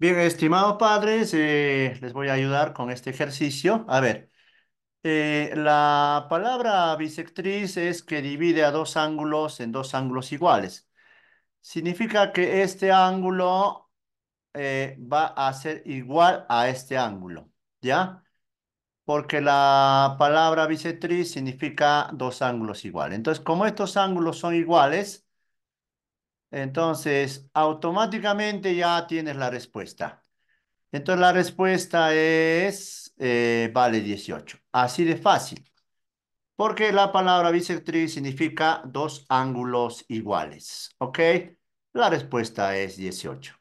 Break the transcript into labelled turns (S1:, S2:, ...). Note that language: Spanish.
S1: Bien, estimados padres, eh, les voy a ayudar con este ejercicio. A ver, eh, la palabra bisectriz es que divide a dos ángulos en dos ángulos iguales. Significa que este ángulo eh, va a ser igual a este ángulo, ¿ya? Porque la palabra bisectriz significa dos ángulos iguales. Entonces, como estos ángulos son iguales, entonces, automáticamente ya tienes la respuesta. Entonces, la respuesta es, eh, vale 18. Así de fácil. Porque la palabra bisectriz significa dos ángulos iguales. ¿Ok? La respuesta es 18.